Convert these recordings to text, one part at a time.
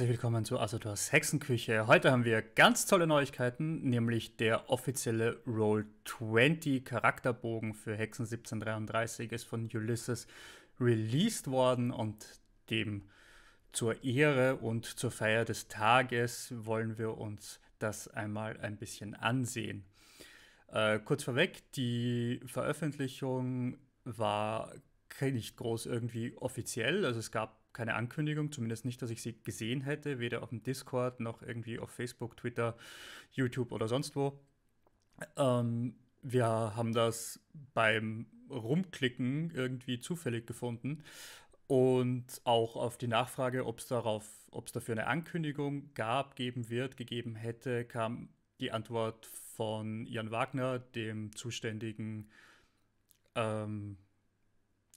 herzlich willkommen zu Asadors Hexenküche. Heute haben wir ganz tolle Neuigkeiten, nämlich der offizielle Roll20 Charakterbogen für Hexen 1733 ist von Ulysses released worden und dem zur Ehre und zur Feier des Tages wollen wir uns das einmal ein bisschen ansehen. Äh, kurz vorweg, die Veröffentlichung war nicht groß irgendwie offiziell, also es gab keine Ankündigung, zumindest nicht, dass ich sie gesehen hätte, weder auf dem Discord noch irgendwie auf Facebook, Twitter, YouTube oder sonst wo. Ähm, wir haben das beim Rumklicken irgendwie zufällig gefunden und auch auf die Nachfrage, ob es darauf, ob es dafür eine Ankündigung gab, geben wird, gegeben hätte, kam die Antwort von Jan Wagner, dem zuständigen ähm,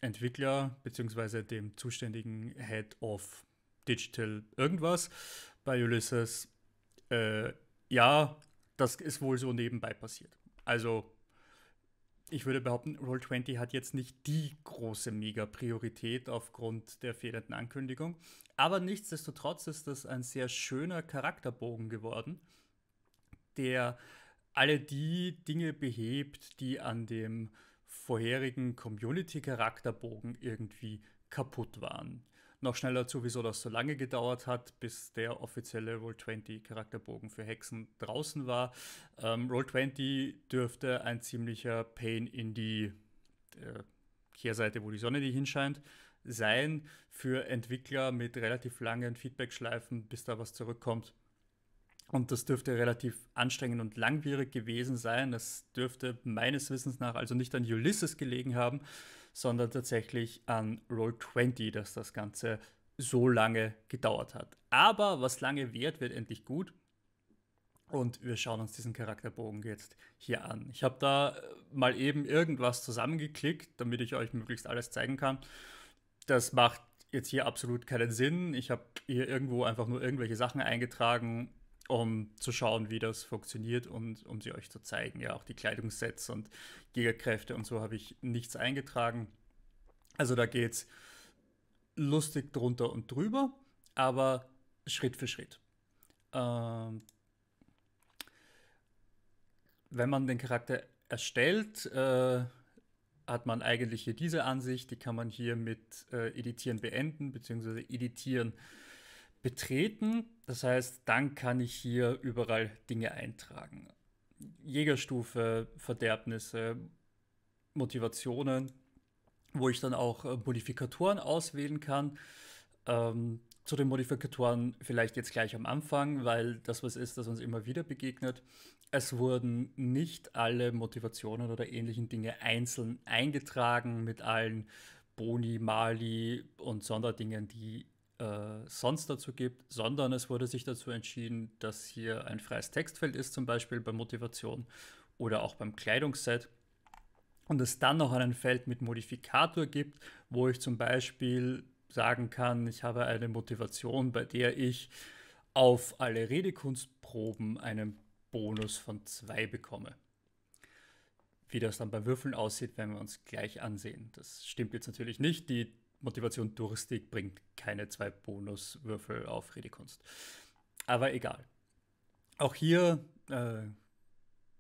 Entwickler bzw. dem zuständigen Head of Digital irgendwas bei Ulysses, äh, ja, das ist wohl so nebenbei passiert. Also ich würde behaupten, Roll20 hat jetzt nicht die große Mega-Priorität aufgrund der fehlenden Ankündigung. Aber nichtsdestotrotz ist das ein sehr schöner Charakterbogen geworden, der alle die Dinge behebt, die an dem vorherigen Community-Charakterbogen irgendwie kaputt waren. Noch schneller dazu, wieso das so lange gedauert hat, bis der offizielle Roll20-Charakterbogen für Hexen draußen war. Ähm, Roll20 dürfte ein ziemlicher Pain in die äh, Kehrseite, wo die Sonne nicht hinscheint, sein für Entwickler mit relativ langen Feedbackschleifen, bis da was zurückkommt. Und das dürfte relativ anstrengend und langwierig gewesen sein. Das dürfte meines Wissens nach also nicht an Ulysses gelegen haben, sondern tatsächlich an Roll20, dass das Ganze so lange gedauert hat. Aber was lange währt, wird endlich gut. Und wir schauen uns diesen Charakterbogen jetzt hier an. Ich habe da äh, mal eben irgendwas zusammengeklickt, damit ich euch möglichst alles zeigen kann. Das macht jetzt hier absolut keinen Sinn. Ich habe hier irgendwo einfach nur irgendwelche Sachen eingetragen um zu schauen, wie das funktioniert und um sie euch zu zeigen. Ja, auch die Kleidungssets und Jägerkräfte und so habe ich nichts eingetragen. Also da geht es lustig drunter und drüber, aber Schritt für Schritt. Ähm, wenn man den Charakter erstellt, äh, hat man eigentlich hier diese Ansicht, die kann man hier mit äh, Editieren beenden, beziehungsweise Editieren äh, betreten. Das heißt, dann kann ich hier überall Dinge eintragen. Jägerstufe, Verderbnisse, Motivationen, wo ich dann auch äh, Modifikatoren auswählen kann. Ähm, zu den Modifikatoren vielleicht jetzt gleich am Anfang, weil das was ist, das uns immer wieder begegnet. Es wurden nicht alle Motivationen oder ähnlichen Dinge einzeln eingetragen mit allen Boni, Mali und Sonderdingen, die äh, sonst dazu gibt, sondern es wurde sich dazu entschieden, dass hier ein freies Textfeld ist, zum Beispiel bei Motivation oder auch beim Kleidungsset. Und es dann noch ein Feld mit Modifikator gibt, wo ich zum Beispiel sagen kann, ich habe eine Motivation, bei der ich auf alle Redekunstproben einen Bonus von 2 bekomme. Wie das dann beim Würfeln aussieht, werden wir uns gleich ansehen. Das stimmt jetzt natürlich nicht. Die Motivation durstig bringt keine zwei Bonuswürfel auf Redekunst. Aber egal. Auch hier äh,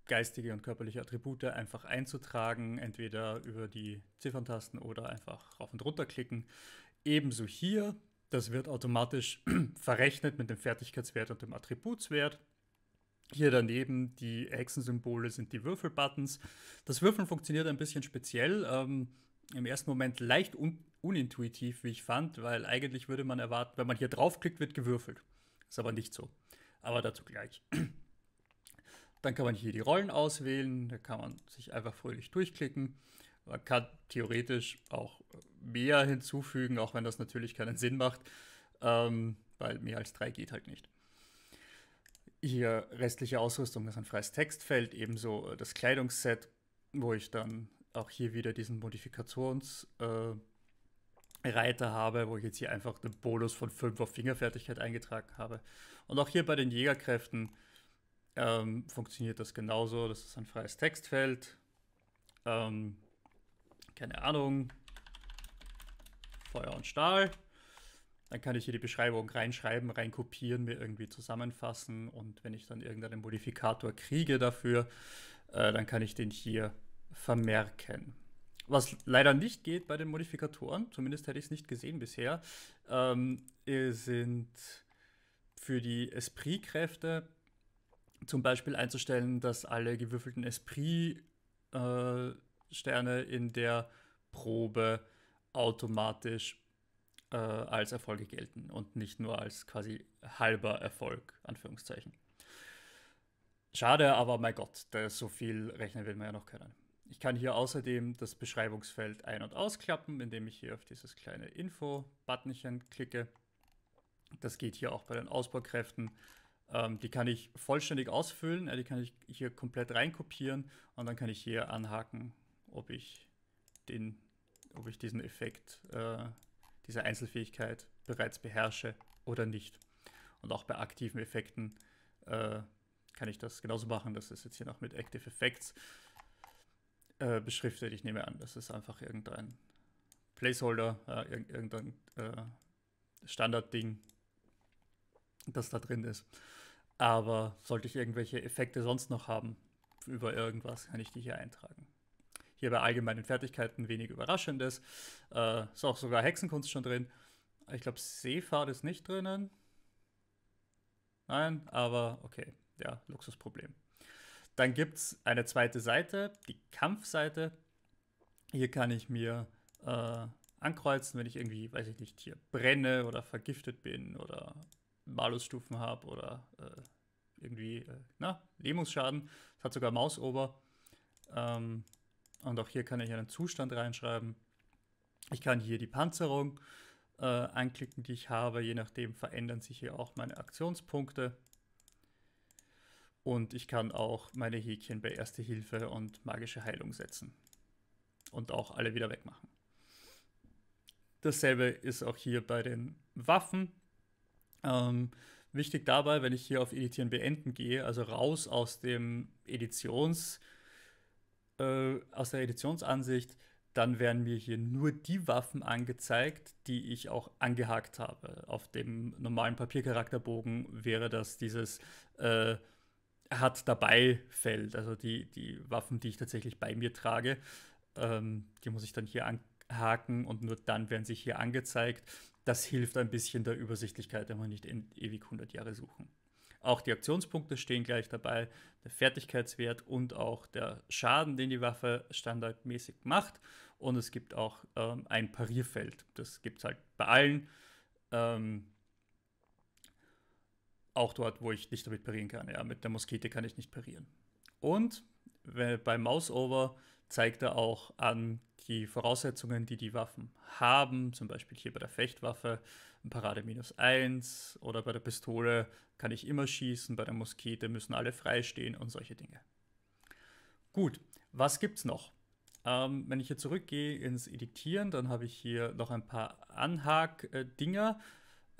geistige und körperliche Attribute einfach einzutragen, entweder über die Zifferntasten oder einfach rauf und runter klicken. Ebenso hier, das wird automatisch verrechnet mit dem Fertigkeitswert und dem Attributswert. Hier daneben die Hexensymbole sind die Würfelbuttons. Das Würfeln funktioniert ein bisschen speziell. Ähm, im ersten Moment leicht un unintuitiv, wie ich fand, weil eigentlich würde man erwarten, wenn man hier draufklickt, wird gewürfelt. Ist aber nicht so. Aber dazu gleich. Dann kann man hier die Rollen auswählen, da kann man sich einfach fröhlich durchklicken. Man kann theoretisch auch mehr hinzufügen, auch wenn das natürlich keinen Sinn macht, ähm, weil mehr als drei geht halt nicht. Hier restliche Ausrüstung, ist ein freies Textfeld, ebenso äh, das Kleidungsset, wo ich dann auch hier wieder diesen Modifikationsreiter äh, habe, wo ich jetzt hier einfach den Bonus von 5 auf Fingerfertigkeit eingetragen habe. Und auch hier bei den Jägerkräften ähm, funktioniert das genauso. Das ist ein freies Textfeld. Ähm, keine Ahnung. Feuer und Stahl. Dann kann ich hier die Beschreibung reinschreiben, reinkopieren, mir irgendwie zusammenfassen und wenn ich dann irgendeinen Modifikator kriege dafür, äh, dann kann ich den hier vermerken. Was leider nicht geht bei den Modifikatoren, zumindest hätte ich es nicht gesehen bisher, ähm, äh, sind für die Esprit-Kräfte zum Beispiel einzustellen, dass alle gewürfelten Esprit-Sterne äh, in der Probe automatisch äh, als Erfolge gelten und nicht nur als quasi halber Erfolg, Anführungszeichen. Schade, aber mein Gott, so viel rechnen will man ja noch können. Ich kann hier außerdem das Beschreibungsfeld ein- und ausklappen, indem ich hier auf dieses kleine Info-Buttonchen klicke. Das geht hier auch bei den Ausbaukräften. Ähm, die kann ich vollständig ausfüllen, äh, die kann ich hier komplett reinkopieren und dann kann ich hier anhaken, ob ich, den, ob ich diesen Effekt, äh, diese Einzelfähigkeit bereits beherrsche oder nicht. Und auch bei aktiven Effekten äh, kann ich das genauso machen. Das ist jetzt hier noch mit Active Effects äh, beschriftet. Ich nehme an, das ist einfach irgendein Placeholder, äh, ir irgendein äh, Standardding, das da drin ist. Aber sollte ich irgendwelche Effekte sonst noch haben über irgendwas, kann ich die hier eintragen. Hier bei allgemeinen Fertigkeiten wenig Überraschendes. Äh, ist auch sogar Hexenkunst schon drin. Ich glaube, Seefahrt ist nicht drinnen. Nein, aber okay, ja, Luxusproblem. Dann gibt es eine zweite Seite, die Kampfseite. Hier kann ich mir äh, ankreuzen, wenn ich irgendwie, weiß ich nicht, hier brenne oder vergiftet bin oder Malusstufen habe oder äh, irgendwie, äh, na, Lähmungsschaden. Es hat sogar Mausober. Ähm, und auch hier kann ich einen Zustand reinschreiben. Ich kann hier die Panzerung äh, anklicken, die ich habe. Je nachdem verändern sich hier auch meine Aktionspunkte. Und ich kann auch meine Häkchen bei Erste Hilfe und magische Heilung setzen. Und auch alle wieder wegmachen. Dasselbe ist auch hier bei den Waffen. Ähm, wichtig dabei, wenn ich hier auf Editieren beenden gehe, also raus aus dem Editions, äh, aus der Editionsansicht, dann werden mir hier nur die Waffen angezeigt, die ich auch angehakt habe. Auf dem normalen Papiercharakterbogen wäre das dieses äh, hat dabei fällt. Also die, die Waffen, die ich tatsächlich bei mir trage, ähm, die muss ich dann hier anhaken und nur dann werden sie hier angezeigt. Das hilft ein bisschen der Übersichtlichkeit, wenn man nicht in ewig 100 Jahre suchen. Auch die Aktionspunkte stehen gleich dabei, der Fertigkeitswert und auch der Schaden, den die Waffe standardmäßig macht. Und es gibt auch ähm, ein Parierfeld. Das gibt es halt bei allen. Ähm, auch dort, wo ich nicht damit parieren kann. Ja, mit der Muskete kann ich nicht parieren. Und beim Mouseover zeigt er auch an die Voraussetzungen, die die Waffen haben. Zum Beispiel hier bei der Fechtwaffe Parade minus 1 oder bei der Pistole kann ich immer schießen, bei der Muskete müssen alle freistehen und solche Dinge. Gut, was gibt es noch? Ähm, wenn ich hier zurückgehe ins Editieren, dann habe ich hier noch ein paar Anhag-Dinger. Äh,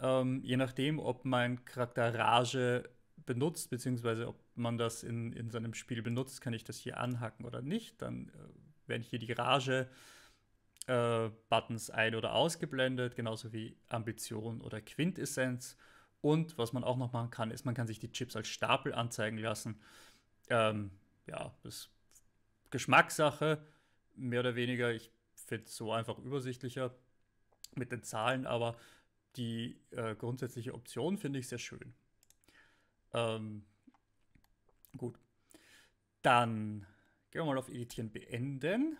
ähm, je nachdem, ob mein Charakter Rage benutzt, beziehungsweise ob man das in, in seinem Spiel benutzt, kann ich das hier anhacken oder nicht. Dann äh, werden hier die Rage-Buttons äh, ein- oder ausgeblendet, genauso wie Ambition oder Quintessenz. Und was man auch noch machen kann, ist, man kann sich die Chips als Stapel anzeigen lassen. Ähm, ja, das ist Geschmackssache, mehr oder weniger. Ich finde es so einfach übersichtlicher mit den Zahlen, aber die äh, grundsätzliche Option finde ich sehr schön. Ähm, gut. Dann gehen wir mal auf Editieren beenden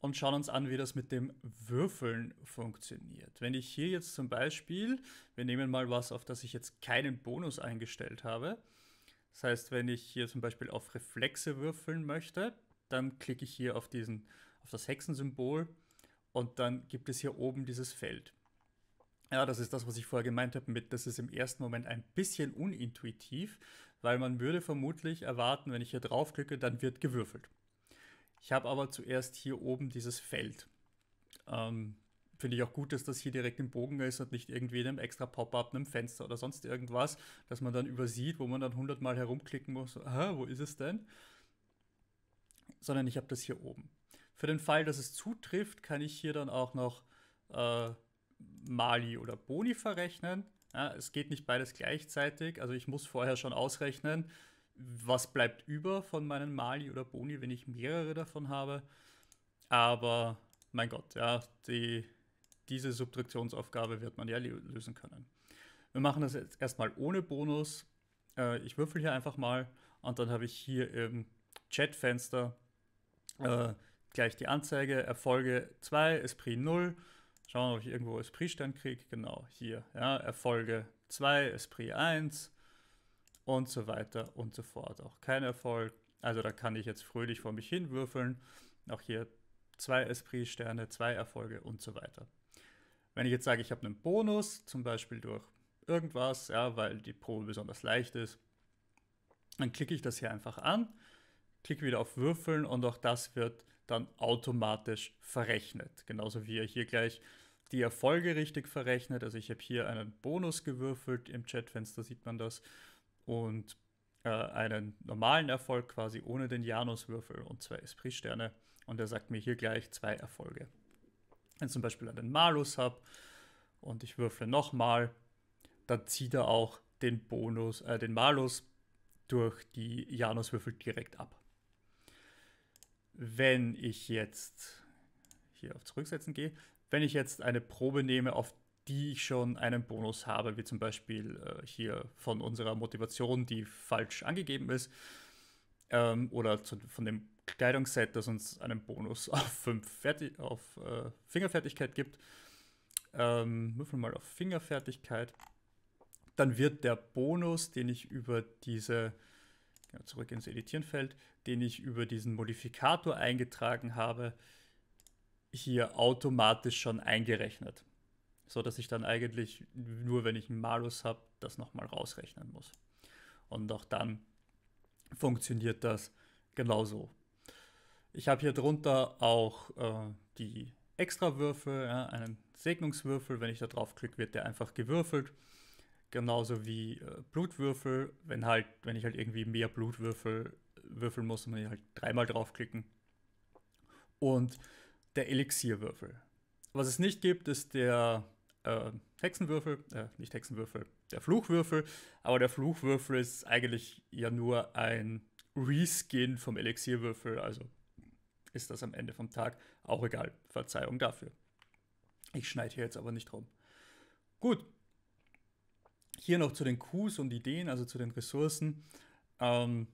und schauen uns an, wie das mit dem Würfeln funktioniert. Wenn ich hier jetzt zum Beispiel, wir nehmen mal was, auf das ich jetzt keinen Bonus eingestellt habe. Das heißt, wenn ich hier zum Beispiel auf Reflexe würfeln möchte, dann klicke ich hier auf, diesen, auf das Hexensymbol und dann gibt es hier oben dieses Feld. Ja, das ist das, was ich vorher gemeint habe mit, das ist im ersten Moment ein bisschen unintuitiv, weil man würde vermutlich erwarten, wenn ich hier draufklicke, dann wird gewürfelt. Ich habe aber zuerst hier oben dieses Feld. Ähm, Finde ich auch gut, dass das hier direkt im Bogen ist und nicht irgendwie in einem extra Pop-up, einem Fenster oder sonst irgendwas, dass man dann übersieht, wo man dann hundertmal herumklicken muss, ah, wo ist es denn? Sondern ich habe das hier oben. Für den Fall, dass es zutrifft, kann ich hier dann auch noch äh, Mali oder Boni verrechnen. Ja, es geht nicht beides gleichzeitig. Also ich muss vorher schon ausrechnen, was bleibt über von meinen Mali oder Boni, wenn ich mehrere davon habe. Aber mein Gott, ja, die, diese Subtraktionsaufgabe wird man ja lösen können. Wir machen das jetzt erstmal ohne Bonus. Äh, ich würfel hier einfach mal und dann habe ich hier im Chatfenster äh, gleich die Anzeige Erfolge 2, Esprit 0 Schauen wir ob ich irgendwo Esprit-Stand kriege. Genau, hier. Ja, Erfolge 2, Esprit 1 und so weiter und so fort. Auch kein Erfolg. Also da kann ich jetzt fröhlich vor mich hin würfeln. Auch hier zwei Esprit-Sterne, zwei Erfolge und so weiter. Wenn ich jetzt sage, ich habe einen Bonus, zum Beispiel durch irgendwas, ja, weil die Probe besonders leicht ist, dann klicke ich das hier einfach an, klicke wieder auf Würfeln und auch das wird dann automatisch verrechnet. Genauso wie er hier gleich die Erfolge richtig verrechnet. Also ich habe hier einen Bonus gewürfelt im Chatfenster, sieht man das. Und äh, einen normalen Erfolg quasi ohne den Januswürfel und zwei Esprit-Sterne. Und er sagt mir hier gleich zwei Erfolge. Wenn ich zum Beispiel einen Malus habe und ich würfle nochmal, dann zieht er auch den Bonus, äh, den Malus durch die Januswürfel direkt ab wenn ich jetzt hier auf Zurücksetzen gehe, wenn ich jetzt eine Probe nehme, auf die ich schon einen Bonus habe, wie zum Beispiel äh, hier von unserer Motivation, die falsch angegeben ist, ähm, oder zu, von dem Kleidungsset, das uns einen Bonus auf, fünf Ferti auf äh, Fingerfertigkeit gibt. Ähm, würfeln mal auf Fingerfertigkeit. Dann wird der Bonus, den ich über diese zurück ins Editierenfeld, den ich über diesen Modifikator eingetragen habe, hier automatisch schon eingerechnet. So dass ich dann eigentlich nur, wenn ich einen Malus habe, das nochmal rausrechnen muss. Und auch dann funktioniert das genauso. Ich habe hier drunter auch äh, die Extrawürfel, ja, einen Segnungswürfel. Wenn ich da drauf klicke, wird der einfach gewürfelt. Genauso wie äh, Blutwürfel, wenn halt, wenn ich halt irgendwie mehr Blutwürfel würfeln muss, muss ich halt dreimal draufklicken. Und der Elixierwürfel. Was es nicht gibt, ist der äh, Hexenwürfel, äh, nicht Hexenwürfel, der Fluchwürfel. Aber der Fluchwürfel ist eigentlich ja nur ein Reskin vom Elixierwürfel, also ist das am Ende vom Tag auch egal. Verzeihung dafür. Ich schneide hier jetzt aber nicht rum. Gut, hier noch zu den Qs und Ideen, also zu den Ressourcen. Ähm,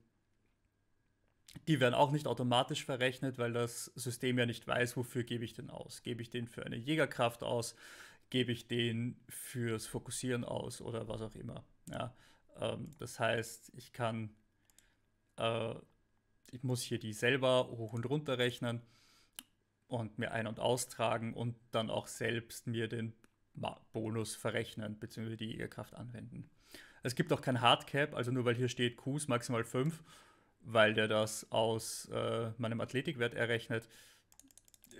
die werden auch nicht automatisch verrechnet, weil das System ja nicht weiß, wofür gebe ich den aus. Gebe ich den für eine Jägerkraft aus? Gebe ich den fürs Fokussieren aus oder was auch immer. Ja, ähm, das heißt, ich kann, äh, ich muss hier die selber hoch und runter rechnen und mir ein- und austragen und dann auch selbst mir den Bonus verrechnen bzw. die Jägerkraft anwenden. Es gibt auch kein Hardcap, also nur weil hier steht Qs maximal 5, weil der das aus äh, meinem Athletikwert errechnet,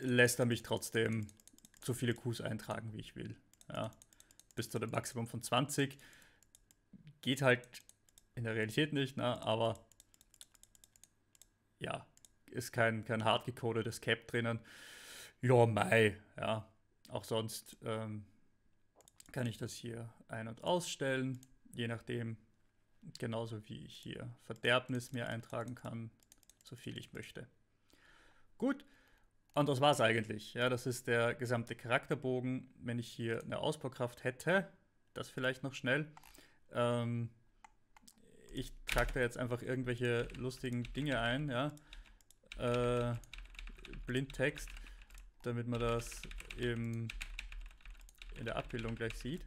lässt er mich trotzdem so viele Qs eintragen, wie ich will. Ja. Bis zu dem Maximum von 20 geht halt in der Realität nicht, ne? aber ja, ist kein, kein hart gecodetes Cap drinnen. Ja, Mai, ja. Auch sonst ähm, kann ich das hier ein- und ausstellen, je nachdem, genauso wie ich hier Verderbnis mir eintragen kann, so viel ich möchte. Gut, und das war's eigentlich. Ja, das ist der gesamte Charakterbogen. Wenn ich hier eine Ausbaukraft hätte, das vielleicht noch schnell. Ähm, ich trage da jetzt einfach irgendwelche lustigen Dinge ein, ja. Äh, Blindtext, damit man das im in der Abbildung gleich sieht.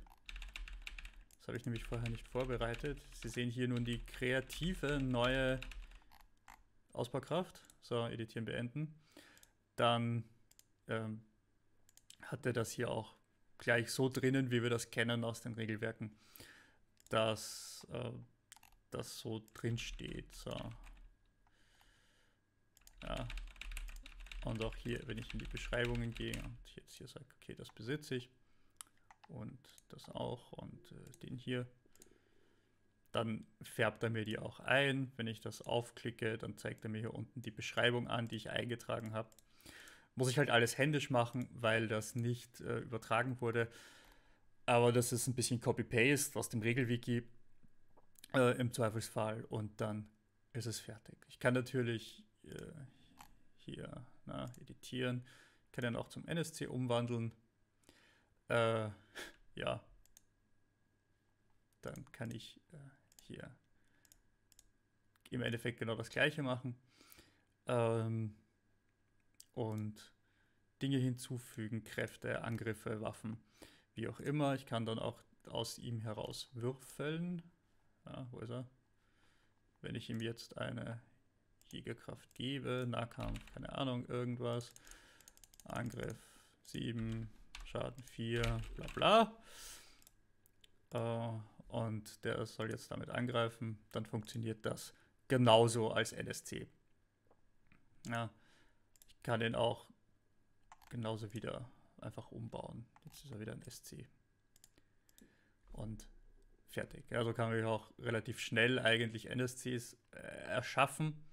Das habe ich nämlich vorher nicht vorbereitet. Sie sehen hier nun die kreative neue Ausbaukraft. So, editieren, beenden. Dann ähm, hat er das hier auch gleich so drinnen, wie wir das kennen aus den Regelwerken, dass äh, das so drin steht. So. Ja. Und auch hier, wenn ich in die Beschreibungen gehe und jetzt hier sage, okay, das besitze ich, und das auch und äh, den hier. Dann färbt er mir die auch ein. Wenn ich das aufklicke, dann zeigt er mir hier unten die Beschreibung an, die ich eingetragen habe. Muss ich halt alles händisch machen, weil das nicht äh, übertragen wurde. Aber das ist ein bisschen Copy-Paste aus dem Regelwiki äh, im Zweifelsfall und dann ist es fertig. Ich kann natürlich äh, hier na, editieren, ich kann dann auch zum NSC umwandeln äh, ja. Dann kann ich äh, hier im Endeffekt genau das gleiche machen. Ähm, und Dinge hinzufügen, Kräfte, Angriffe, Waffen, wie auch immer. Ich kann dann auch aus ihm heraus würfeln. Ja, wo ist er? Wenn ich ihm jetzt eine Jägerkraft gebe, Nahkampf, keine Ahnung, irgendwas. Angriff 7, Schaden 4, bla bla. Äh, und der soll jetzt damit angreifen. Dann funktioniert das genauso als NSC. Ja, ich kann den auch genauso wieder einfach umbauen. Jetzt ist er wieder ein SC. Und fertig. Also kann man auch relativ schnell eigentlich NSCs äh, erschaffen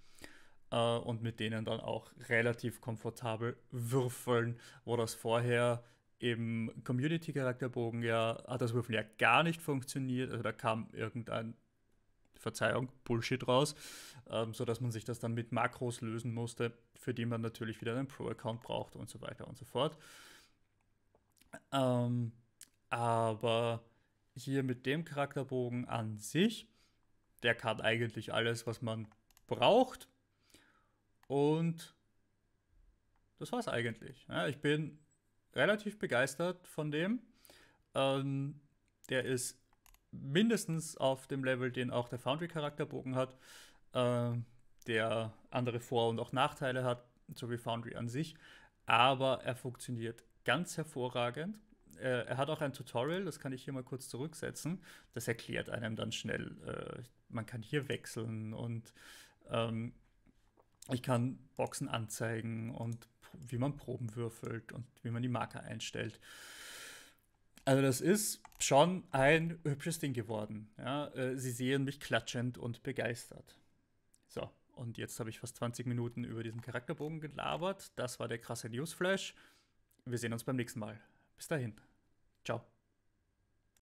äh, und mit denen dann auch relativ komfortabel würfeln, wo das vorher im Community-Charakterbogen ja, hat das Würfeln ja gar nicht funktioniert. Also da kam irgendein, Verzeihung, Bullshit raus, ähm, sodass man sich das dann mit Makros lösen musste, für die man natürlich wieder einen Pro-Account braucht und so weiter und so fort. Ähm, aber hier mit dem Charakterbogen an sich, der kann eigentlich alles, was man braucht. Und das war's eigentlich. Ja, ich bin relativ begeistert von dem. Ähm, der ist mindestens auf dem Level, den auch der Foundry-Charakterbogen hat, äh, der andere Vor- und auch Nachteile hat, so wie Foundry an sich. Aber er funktioniert ganz hervorragend. Äh, er hat auch ein Tutorial, das kann ich hier mal kurz zurücksetzen. Das erklärt einem dann schnell, äh, man kann hier wechseln und ähm, ich kann Boxen anzeigen und wie man Proben würfelt und wie man die Marker einstellt. Also das ist schon ein hübsches Ding geworden. Ja, äh, sie sehen mich klatschend und begeistert. So, und jetzt habe ich fast 20 Minuten über diesen Charakterbogen gelabert. Das war der krasse Newsflash. Wir sehen uns beim nächsten Mal. Bis dahin. Ciao.